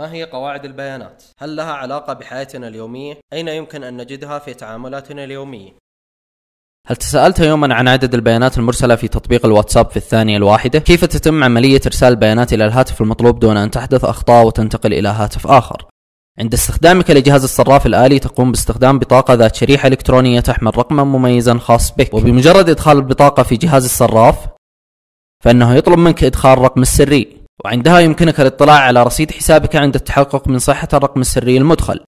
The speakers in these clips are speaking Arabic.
ما هي قواعد البيانات؟ هل لها علاقة بحياتنا اليومية؟ أين يمكن أن نجدها في تعاملاتنا اليومية؟ هل تساءلت يوما عن عدد البيانات المرسلة في تطبيق الواتساب في الثانية الواحدة؟ كيف تتم عملية إرسال البيانات إلى الهاتف المطلوب دون أن تحدث أخطاء وتنتقل إلى هاتف آخر؟ عند استخدامك لجهاز الصراف الآلي تقوم باستخدام بطاقة ذات شريحة إلكترونية تحمل رقما مميزا خاص بك وبمجرد إدخال البطاقة في جهاز الصراف فإنه يطلب منك إدخال رقم السري وعندها يمكنك الاطلاع على رصيد حسابك عند التحقق من صحة الرقم السري المدخل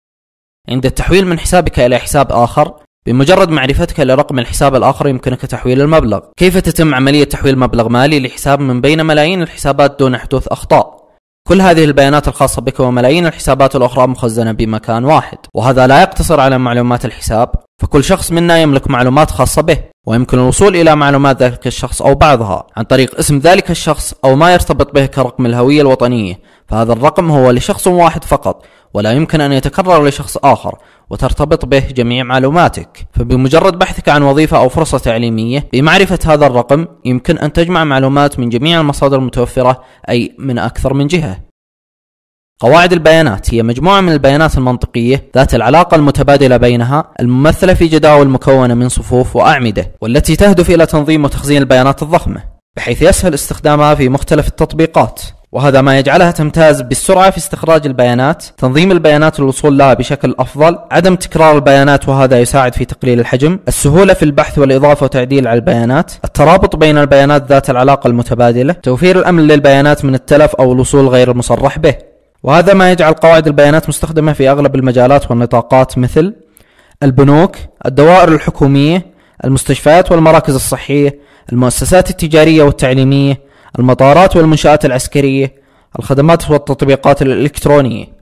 عند التحويل من حسابك إلى حساب آخر بمجرد معرفتك لرقم الحساب الآخر يمكنك تحويل المبلغ كيف تتم عملية تحويل مبلغ مالي لحساب من بين ملايين الحسابات دون حدوث أخطاء كل هذه البيانات الخاصة بك وملايين الحسابات الأخرى مخزنة بمكان واحد وهذا لا يقتصر على معلومات الحساب فكل شخص منا يملك معلومات خاصة به ويمكن الوصول إلى معلومات ذلك الشخص أو بعضها عن طريق اسم ذلك الشخص أو ما يرتبط به كرقم الهوية الوطنية فهذا الرقم هو لشخص واحد فقط ولا يمكن أن يتكرر لشخص آخر وترتبط به جميع معلوماتك فبمجرد بحثك عن وظيفة أو فرصة تعليمية بمعرفة هذا الرقم يمكن أن تجمع معلومات من جميع المصادر المتوفرة أي من أكثر من جهة قواعد البيانات هي مجموعة من البيانات المنطقية ذات العلاقة المتبادلة بينها الممثلة في جداول مكونة من صفوف وأعمدة والتي تهدف إلى تنظيم وتخزين البيانات الضخمة بحيث يسهل استخدامها في مختلف التطبيقات وهذا ما يجعلها تمتاز بالسرعة في استخراج البيانات تنظيم البيانات والوصول لها بشكل أفضل عدم تكرار البيانات وهذا يساعد في تقليل الحجم السهولة في البحث والإضافة وتعديل على البيانات الترابط بين البيانات ذات العلاقة المتبادلة توفير الأمن للبيانات من التلف أو الوصول غير المصرح به وهذا ما يجعل قواعد البيانات مستخدمة في أغلب المجالات والنطاقات مثل البنوك، الدوائر الحكومية، المستشفيات والمراكز الصحية، المؤسسات التجارية والتعليمية، المطارات والمنشآت العسكرية، الخدمات والتطبيقات الإلكترونية.